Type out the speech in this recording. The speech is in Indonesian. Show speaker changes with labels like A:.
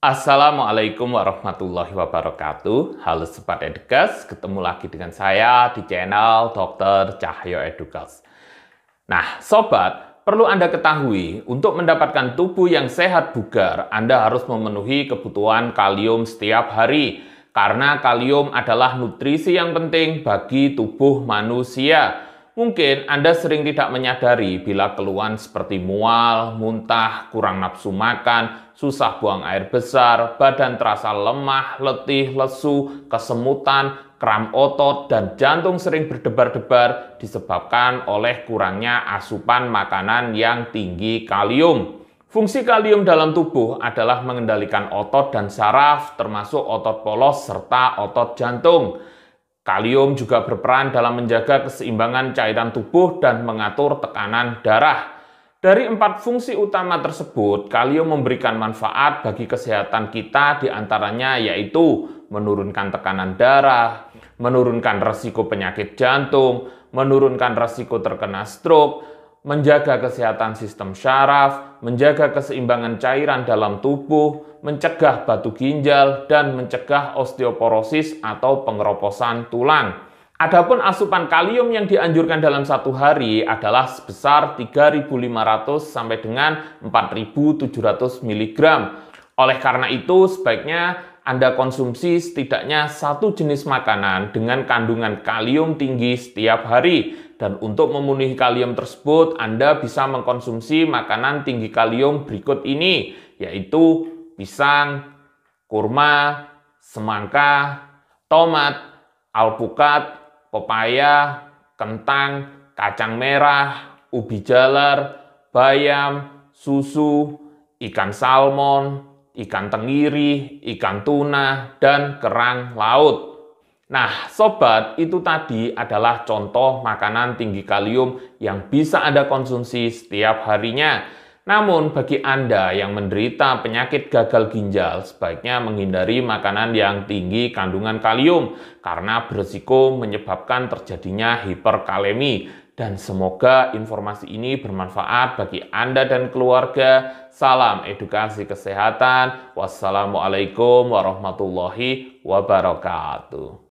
A: Assalamualaikum warahmatullahi wabarakatuh. Halo Sobat Edukas, ketemu lagi dengan saya di channel Dr. Cahyo Edukas. Nah, Sobat, perlu Anda ketahui, untuk mendapatkan tubuh yang sehat bugar, Anda harus memenuhi kebutuhan kalium setiap hari. Karena kalium adalah nutrisi yang penting bagi tubuh manusia. Mungkin Anda sering tidak menyadari bila keluhan seperti mual, muntah, kurang nafsu makan, susah buang air besar, badan terasa lemah, letih, lesu, kesemutan, kram otot, dan jantung sering berdebar-debar disebabkan oleh kurangnya asupan makanan yang tinggi kalium. Fungsi kalium dalam tubuh adalah mengendalikan otot dan saraf, termasuk otot polos serta otot jantung. Kalium juga berperan dalam menjaga keseimbangan cairan tubuh dan mengatur tekanan darah. Dari empat fungsi utama tersebut, kalium memberikan manfaat bagi kesehatan kita diantaranya yaitu menurunkan tekanan darah, menurunkan resiko penyakit jantung, menurunkan resiko terkena stroke, menjaga kesehatan sistem syaraf, menjaga keseimbangan cairan dalam tubuh, mencegah batu ginjal, dan mencegah osteoporosis atau pengeroposan tulang. Adapun asupan kalium yang dianjurkan dalam satu hari adalah sebesar 3.500 sampai dengan 4.700 mg. Oleh karena itu, sebaiknya anda konsumsi setidaknya satu jenis makanan dengan kandungan kalium tinggi setiap hari. Dan untuk memenuhi kalium tersebut, Anda bisa mengkonsumsi makanan tinggi kalium berikut ini, yaitu pisang, kurma, semangka, tomat, alpukat, pepaya, kentang, kacang merah, ubi jalar, bayam, susu, ikan salmon, ikan tenggiri, ikan tuna, dan kerang laut. Nah, sobat, itu tadi adalah contoh makanan tinggi kalium yang bisa Anda konsumsi setiap harinya. Namun, bagi Anda yang menderita penyakit gagal ginjal, sebaiknya menghindari makanan yang tinggi kandungan kalium karena berisiko menyebabkan terjadinya hiperkalemi dan semoga informasi ini bermanfaat bagi Anda dan keluarga. Salam edukasi kesehatan. Wassalamualaikum warahmatullahi wabarakatuh.